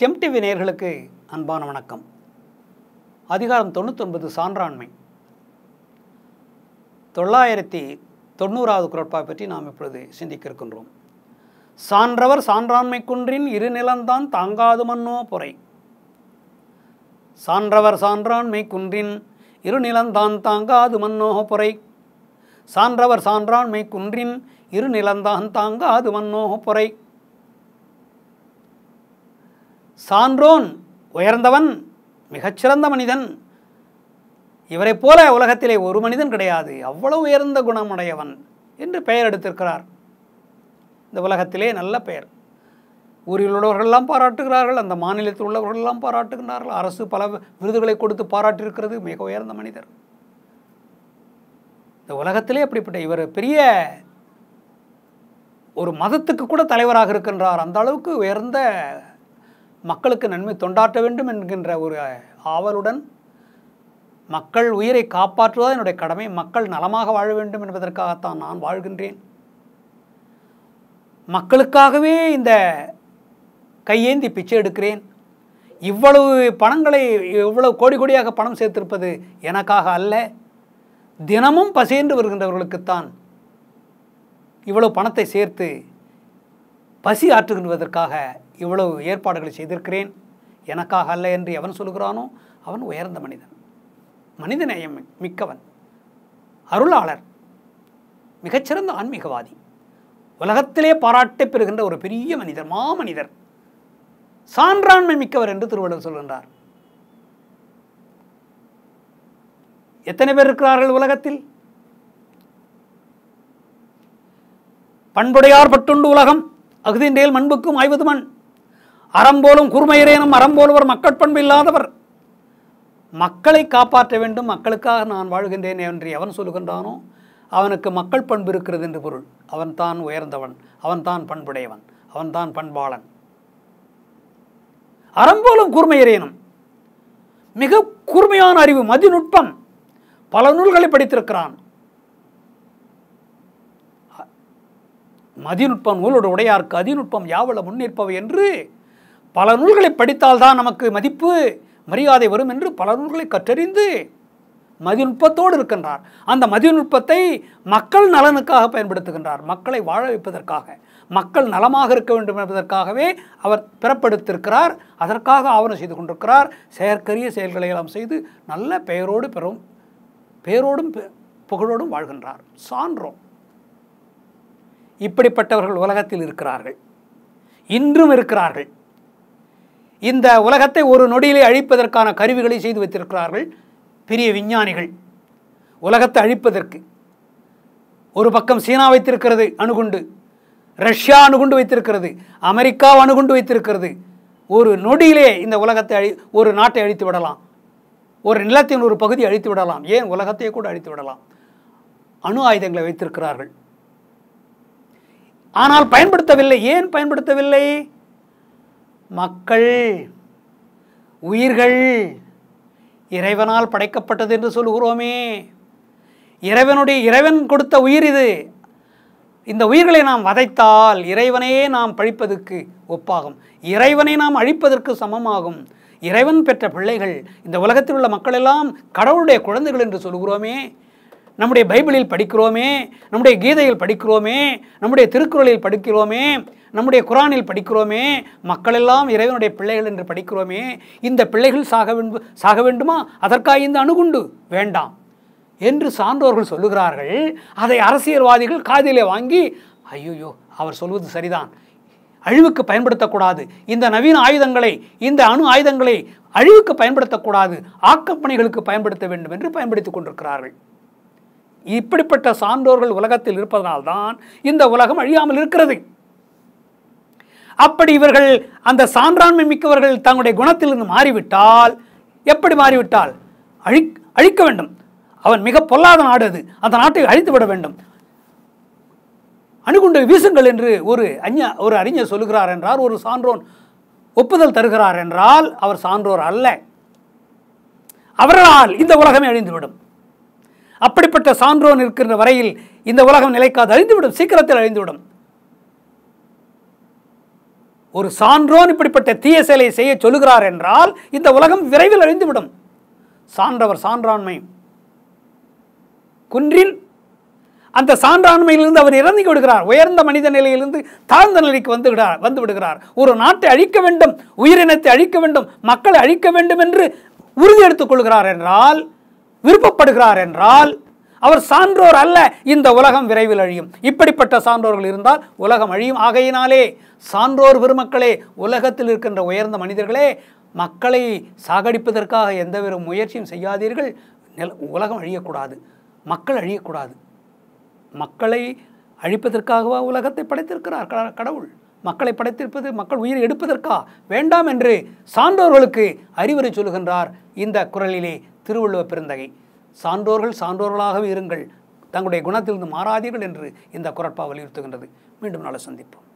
செம்டிவி நேர்களுக்கு அன்பான வணக்கம் அதிகாரம் தொண்ணூத்தொன்பது சான்றாண்மை தொள்ளாயிரத்தி தொண்ணூறாவது குரட்பா பற்றி நாம் இப்பொழுது சிந்திக்க இருக்கின்றோம் சான்றவர் சான்றாண்மை குன்றின் இருநிலந்தான் தாங்காது மன்னோ பொறை சான்றவர் சான்றாண்மை குன்றின் இருநிலந்தான் தாங்காது மன்னோ பொறை சான்றவர் சான்றாண்மை குன்றின் இருநிலந்தான் தாங்காது மன்னோ பொறை சான்றோன் உயர்ந்தவன் மிகச்சிறந்த மனிதன் இவரைப் போல உலகத்திலே ஒரு மனிதன் கிடையாது அவ்வளவு உயர்ந்த குணமுடையவன் என்று பெயர் எடுத்திருக்கிறார் இந்த உலகத்திலே நல்ல பெயர் ஊரில் உள்ளவர்கள்லாம் பாராட்டுகிறார்கள் அந்த மாநிலத்தில் உள்ளவர்கள்லாம் பாராட்டுகிறார்கள் அரசு பல விருதுகளை கொடுத்து பாராட்டியிருக்கிறது மிக உயர்ந்த மனிதர் இந்த உலகத்திலே அப்படிப்பட்ட இவர் பெரிய ஒரு மதத்துக்கு கூட தலைவராக இருக்கின்றார் அந்த அளவுக்கு உயர்ந்த மக்களுக்கு நன்மை தொண்டாற்ற வேண்டும் என்கின்ற ஒரு ஆவலுடன் மக்கள் உயிரை காப்பாற்றுவதா என்னுடைய கடமை மக்கள் நலமாக வாழ வேண்டும் என்பதற்காகத்தான் நான் வாழ்கின்றேன் மக்களுக்காகவே இந்த கையேந்தி பிச்சை எடுக்கிறேன் இவ்வளவு பணங்களை இவ்வளவு கோடி கோடியாக பணம் சேர்த்திருப்பது எனக்காக அல்ல தினமும் பசேன்று வருகின்றவர்களுக்குத்தான் இவ்வளவு பணத்தை சேர்த்து பசி ஆற்றுகின்றதற்காக இவ்வளவு ஏற்பாடுகளை செய்திருக்கிறேன் எனக்காக அல்ல என்று எவன் சொல்கிறானோ அவன் உயர்ந்த மனிதன் மனித நேயம் மிக்கவன் அருளாளர் மிகச்சிறந்த ஆன்மீகவாதி உலகத்திலே பாராட்டை பெறுகின்ற ஒரு பெரிய மனிதர் மாமனிதர் சான்றாண்மை மிக்கவர் என்று திருவள்ளுவர் சொல்கின்றார் எத்தனை பேர் இருக்கிறார்கள் உலகத்தில் பண்புடையார் பட்டுண்டு உலகம் அகுதின்றேல் மண்புக்கும் ஆய்வது மண் அறம்போலும் குறுமையிறேனும் அறம்போலுவர் மக்கட்பண்பு இல்லாதவர் மக்களை காப்பாற்ற வேண்டும் மக்களுக்காக நான் வாழ்கின்றேன் என்று எவன் சொல்லுகின்றானோ அவனுக்கு மக்கள் பண்பு இருக்கிறது என்று பொருள் அவன் தான் உயர்ந்தவன் அவன் தான் பண்புடையவன் அவன் தான் பண்பாளன் அறம்போலும் குறுமையரேனும் மிக கூர்மையான அறிவு மதிநுட்பம் பல நூல்களை படித்திருக்கிறான் மதிநுட்பம் நூலோடு உடையார்க்கு அதிநுட்பம் யாவளை முன்னிற்பவை என்று பல நூல்களை படித்தால்தான் நமக்கு மதிப்பு மரியாதை வரும் என்று பல நூல்களை கற்றறிந்து மதிநுட்பத்தோடு இருக்கின்றார் அந்த மதிநுட்பத்தை மக்கள் நலனுக்காக பயன்படுத்துகின்றார் மக்களை வாழ வைப்பதற்காக மக்கள் நலமாக இருக்க வேண்டும் என்பதற்காகவே அவர் பிறப்படுத்திருக்கிறார் அதற்காக ஆவணம் செய்து கொண்டிருக்கிறார் செயற்கரிய செயல்களை எல்லாம் செய்து நல்ல பெயரோடு பெறும் பெயரோடும் புகழோடும் வாழ்கின்றார் சான்றோம் இப்படிப்பட்டவர்கள் உலகத்தில் இருக்கிறார்கள் இன்றும் இருக்கிறார்கள் இந்த உலகத்தை ஒரு நொடியிலே அழிப்பதற்கான கருவிகளை செய்து வைத்திருக்கிறார்கள் பெரிய விஞ்ஞானிகள் உலகத்தை அழிப்பதற்கு ஒரு பக்கம் சீனா வைத்திருக்கிறது அணுகுண்டு ரஷ்யா அணுகுண்டு வைத்திருக்கிறது அமெரிக்கா அணுகுண்டு வைத்திருக்கிறது ஒரு நொடியிலே இந்த உலகத்தை அழி ஒரு நாட்டை அழித்து விடலாம் ஒரு நிலத்தின் ஒரு பகுதி அழித்து விடலாம் ஏன் உலகத்தையே கூட அழித்து விடலாம் அணு ஆயுதங்களை வைத்திருக்கிறார்கள் ஆனால் பயன்படுத்தவில்லை ஏன் பயன்படுத்தவில்லை மக்கள் உயிர்கள் இறைவனால் படைக்கப்பட்டது என்று சொல்கிறோமே இறைவனுடைய இறைவன் கொடுத்த உயிர் இது இந்த உயிர்களை நாம் வதைத்தால் இறைவனையே நாம் பழிப்பதற்கு ஒப்பாகும் இறைவனை நாம் அழிப்பதற்கு சமமாகும் இறைவன் பெற்ற பிள்ளைகள் இந்த உலகத்தில் உள்ள மக்களெல்லாம் கடவுளுடைய குழந்தைகள் என்று சொல்கிறோமே நம்முடைய பைபிளில் படிக்கிறோமே நம்முடைய கீதையில் படிக்கிறோமே நம்முடைய திருக்குறளில் படிக்கிறோமே நம்முடைய குரானில் படிக்கிறோமே மக்களெல்லாம் இறைவனுடைய பிள்ளைகள் என்று படிக்கிறோமே இந்த பிள்ளைகள் சாக சாக வேண்டுமா அதற்காக இந்த அணுகுண்டு வேண்டாம் என்று சான்றோர்கள் சொல்லுகிறார்கள் அதை அரசியல்வாதிகள் காதிலே வாங்கி ஐயோயோ அவர் சொல்வது சரிதான் அழிவுக்கு பயன்படுத்தக்கூடாது இந்த நவீன ஆயுதங்களை இந்த அணு ஆயுதங்களை அழிவுக்கு பயன்படுத்தக்கூடாது ஆக்கப்பணிகளுக்கு பயன்படுத்த வேண்டும் என்று பயன்படுத்தி கொண்டிருக்கிறார்கள் இப்படிப்பட்ட சான்றோர்கள் உலகத்தில் இருப்பதனால்தான் இந்த உலகம் அழியாமல் இருக்கிறது அப்படி இவர்கள் அந்த சான்றாண்மை மிக்கவர்கள் தங்களுடைய குணத்திலிருந்து மாறிவிட்டால் எப்படி மாறிவிட்டால் அழி அழிக்க வேண்டும் அவன் மிக பொல்லாத நாடு அது அந்த நாட்டை அழித்து விட வேண்டும் அணுகுண்டு வீசுங்கள் என்று ஒரு அஞ்ச ஒரு அறிஞர் சொல்லுகிறார் என்றார் ஒரு சான்றோன் ஒப்புதல் தருகிறார் என்றால் அவர் சான்றோர் அல்ல அவர்களால் இந்த உலகமே அழிந்துவிடும் அப்படிப்பட்ட சான்றோன் இருக்கின்ற வரையில் இந்த உலகம் நிலைக்காது அழிந்துவிடும் சீக்கிரத்தில் அழிந்துவிடும் ஒரு சான்றோன் இப்படிப்பட்ட தீய செயலை செய்ய சொல்லுகிறார் என்றால் இந்த உலகம் விரைவில் அழிந்துவிடும் சான்றவர் சான்றாண்மை குன்றின் அந்த சான்றாண்மையிலிருந்து அவர் இறந்து விடுகிறார் உயர்ந்த மனித நிலையிலிருந்து தாழ்ந்த நிலைக்கு வந்து விடார் வந்து விடுகிறார் ஒரு நாட்டை அழிக்க வேண்டும் உயிரினத்தை அழிக்க வேண்டும் மக்களை அழிக்க வேண்டும் என்று உறுதி கொள்கிறார் என்றால் விருப்பப்படுகிறார் என்றால் அவர் சான்றோர் அல்ல இந்த உலகம் விரைவில் அழியும் இப்படிப்பட்ட சான்றோர்கள் இருந்தால் உலகம் அழியும் ஆகையினாலே சான்றோர் பெருமக்களே உலகத்தில் இருக்கின்ற உயர்ந்த மனிதர்களே மக்களை சாகடிப்பதற்காக எந்தவித முயற்சியும் செய்யாதீர்கள் நில உலகம் அழியக்கூடாது மக்கள் அழியக்கூடாது மக்களை அழிப்பதற்காகவா உலகத்தை படைத்திருக்கிறார் கடவுள் மக்களை படைத்திருப்பது மக்கள் உயிர் எடுப்பதற்கா வேண்டாம் என்று சான்றோர்களுக்கு அறிவுரை சொல்கின்றார் இந்த குரலிலே திருவள்ளுவ பெருந்தகை சான்றோர்கள் சான்றோர்களாகவே இருங்கள் தங்களுடைய குணத்திலிருந்து மாறாதீர்கள் என்று இந்த குரட்பா வலியுறுத்துகின்றது மீண்டும் நாளை சந்திப்போம்